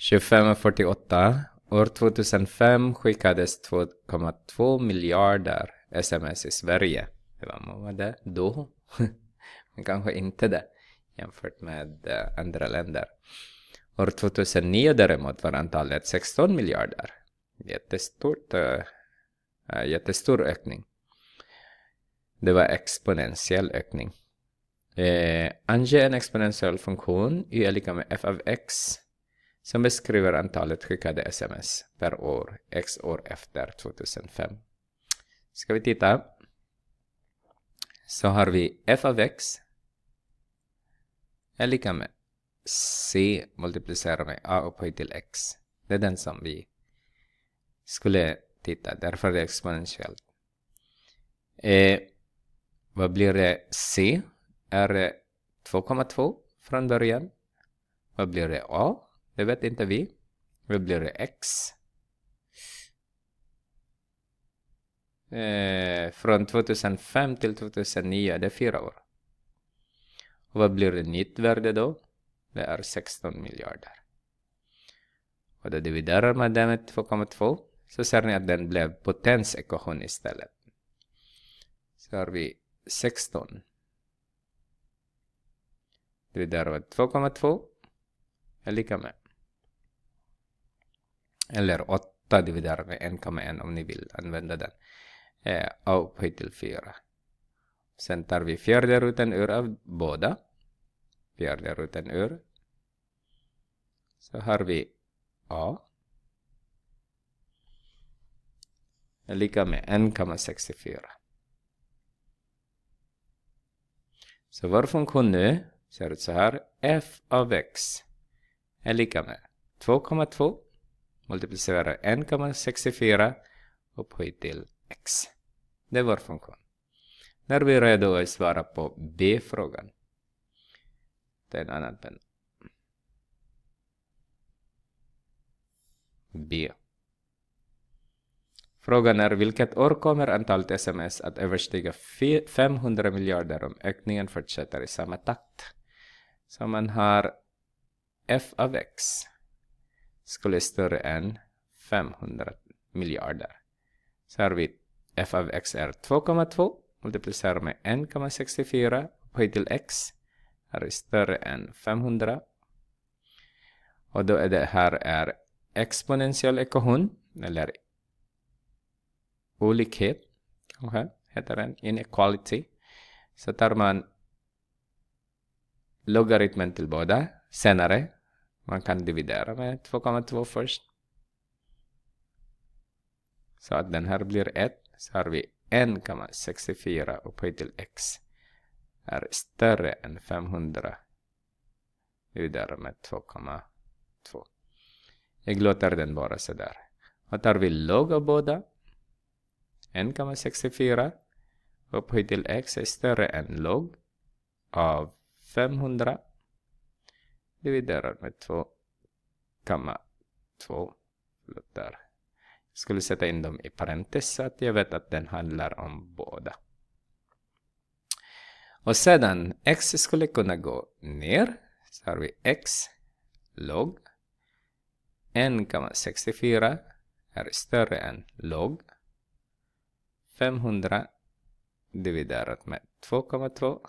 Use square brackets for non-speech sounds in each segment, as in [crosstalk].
2548. År 2005 skickades 2,2 miljarder sms i Sverige. Hur många var det då? [laughs] Men kanske inte det jämfört med eh, andra länder. År 2009 däremot var antalet 16 miljarder. Jättestort, äh, jättestor ökning. Det var exponentiell ökning. Eh, ange en exponentiell funktion y är lika med f av x som beskriver antalet skickade sms per år x år efter 2005. Ska vi titta. Så har vi f av x är lika med c multiplicerat med a upphöjt till x. Det är den som vi skulle titta, därför är det exponentiellt. Eh, vad blir det? c är det 2,2 från början. Vad blir det? a? Det vet inte vi. Då blir det x. Eh, från 2005 till 2009, det är fyra år. Och vad blir det nytt värde då? Det är 16 miljarder. Och då dividerar man det med 2,2 så ser ni att den blev potensekvation istället. Så har vi 16. Dividerar med 2,2 är lika med eller 8 dividerat med 1,1 om ni vill använda den. Eh, upphöjt till 4. Sen tar vi fjärde ruten ur av båda. Fjärde ruten ur. Så har vi A. Lika med 1,64. Så vår funktion nu ser ut så här. f av x är lika med 2,2 multiplicerar 1,64 upphöjt till x. Det är vår funktion. När vi är redo att svara på B-frågan. Det är en annan penna. B. Frågan är vilket år kommer antalet sms att överstiga 500 miljarder om ökningen fortsätter i samma takt? Så man har f av x skulle större än 500 miljarder. Så har vi f av x är 2,2 multiplicerar med 1,64 upphöjt till x här är större än 500. Och då är det här är exponentiell ekvation eller olikhet kanske heter den, inequality. Så tar man logaritmen till båda senare man kan dividera med 2,2 först. Så att den här blir 1. Så har vi 1,64 upphöjt till x är större än 500 Dividera med 2,2. Jag låter den vara sådär. Och tar vi log av båda 1,64 upphöjt till x är större än log av 500 dividerar med 2,2. Där. Jag skulle sätta in dem i parentes så att jag vet att den handlar om båda. Och sedan x skulle kunna gå ner. Så har vi x log. 1,64 är större än log. 500 dividerat med 2,2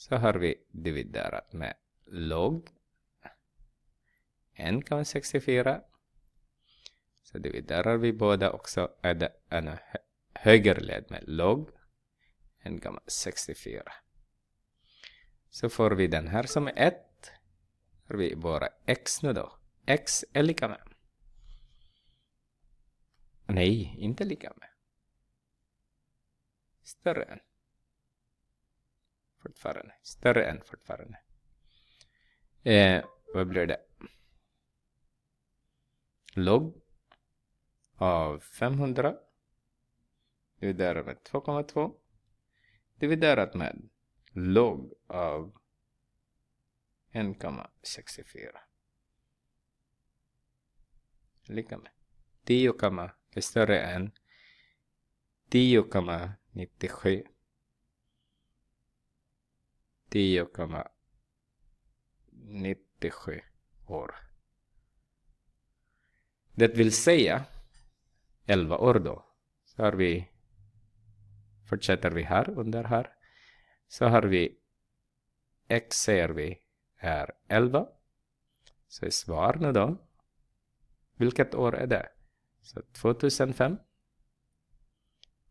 så har vi dividerat med log 1,64 så dividerar vi båda också är det en högerled med log 1,64 så får vi den här som är 1 har vi bara x nu då x är lika med nej, inte lika med större än fortfarande. Större än fortfarande. Eh, vad blir det? Log av 500 dividerat med 2,2 dividerat med log av 1,64 lika med 10, större än 10,97 10,97 år. Det vill säga 11 år då. Så har vi, fortsätter vi här under här. Så har vi x ser vi är 11. Så är svar nu då. Vilket år är det? Så 2005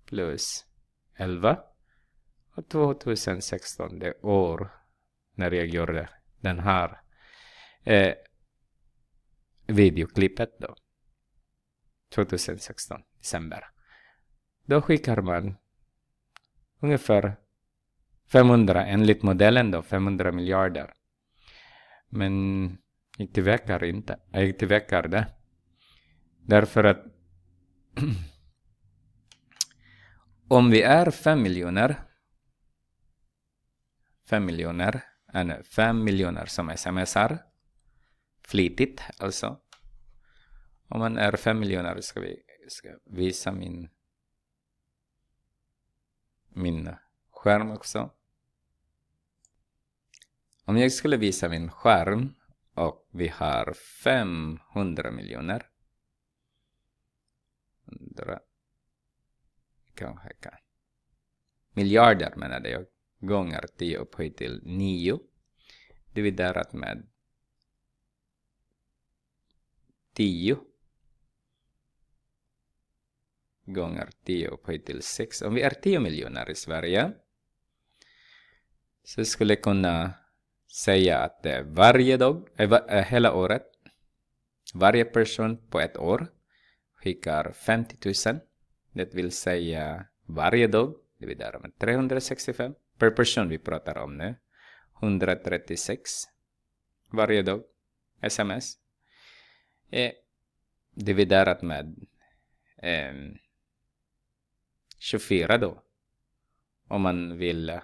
plus 11 2016, det år när jag gjorde den här eh, videoklippet då. 2016, december. Då skickar man ungefär 500, enligt modellen då, 500 miljarder. Men jag tillverkar inte, jag tillverkar eh, det. Därför att [clears throat] om vi är 5 miljoner fem miljoner, än miljoner som smsar. Flitigt alltså. Om man är fem miljoner ska vi ska visa min, min skärm också. Om jag skulle visa min skärm och vi har 500 miljoner. 100. Kanske kan. Miljarder menade jag gånger 10 upphöjt till 9 dividerat med 10 gånger 10 upphöjt till 6. Om vi är 10 miljoner i Sverige så skulle jag kunna säga att det är varje dag, äh, hela året, varje person på ett år skickar 50 000, det vill säga varje dag, dividerat med 365 per person vi pratar om nu. 136 varje dag. Sms. Eh, dividerat med eh, 24 då. Om man vill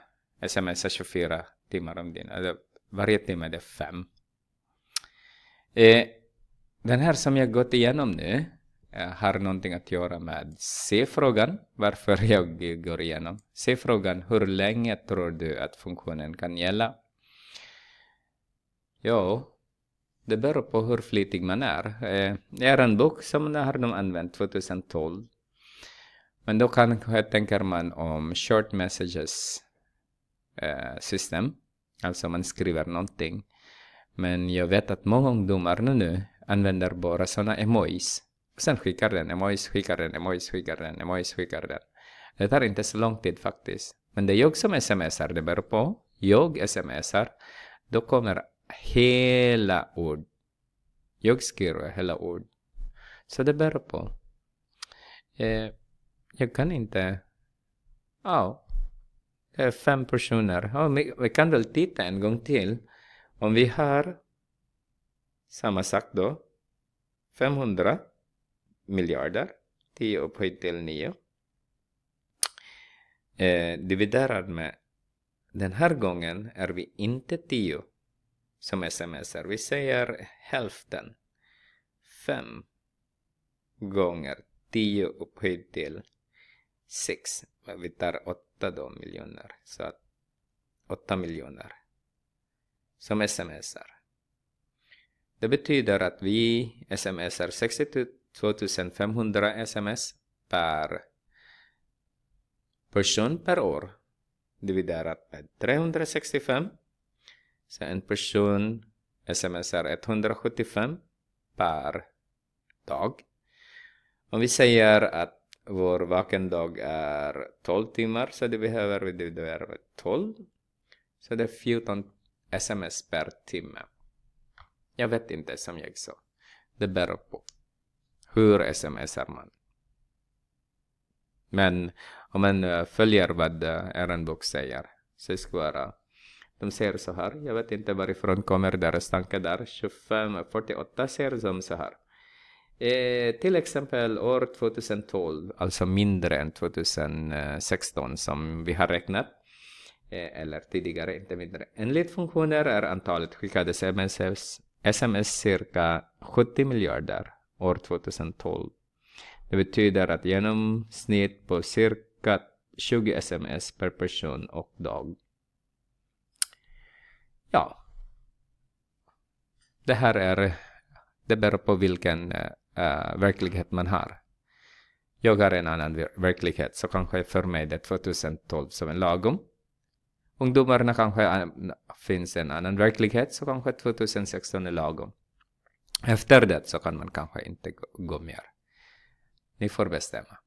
smsa 24 timmar om dygnet. Varje timme är det 5. Eh, den här som jag gått igenom nu Eh, har någonting att göra med C-frågan, varför [laughs] jag går igenom. C-frågan, hur länge tror du att funktionen kan gälla? Ja, det beror på hur flitig man är. Eh, det är en bok som de har använt 2012. Men då kanske tänker man om short messages eh, system. Alltså man skriver någonting. Men jag vet att många ungdomar nu använder bara sådana emojis Sen skickar den emojis, skickar den emojis, skickar den emojis, skickar den. Det tar inte så lång tid faktiskt. Men det är jag som smsar, det beror på. Jag smsar, då kommer hela ord. Jag skriver hela ord. Så det beror på. Eh, jag kan inte... Ja, oh, det fem personer. Oh, vi, vi kan väl titta en gång till. Om vi har samma sak då. 500 miljarder, 10 upphöjt till 9. Eh, dividerat med, den här gången är vi inte 10 som smsar, vi säger hälften. 5 gånger 10 upphöjt till 6. Vi tar 8 då miljoner, så att 8 miljoner som smsar. Det betyder att vi smsar 60 2500 sms per person per år dividerat med 365 så en person smsar 175 per dag. Om vi säger att vår vaken dag är 12 timmar så det behöver vi dividera med 12. Så det är 14 sms per timme. Jag vet inte som jag sa. Det beror på hur smsar man? Men om man eh, följer vad Aaron eh, Book säger, Sesquara, de säger så här, jag vet inte varifrån kommer deras tankar där, 2548 säger de så här. Eh, till exempel år 2012, alltså mindre än 2016 som vi har räknat, eh, eller tidigare, inte mindre. Enligt funktioner är antalet skickade sms, sms cirka 70 miljarder år 2012. Det betyder att genomsnitt på cirka 20 sms per person och dag. Ja. Det här är... Det beror på vilken uh, verklighet man har. Jag har en annan verklighet, så kanske för mig det 2012 som en lagom. Ungdomarna kanske eh, finns en annan verklighet, så kanske 2016 är lagom. Efter det så kan man kanske inte gå mer. Ni får bestämma.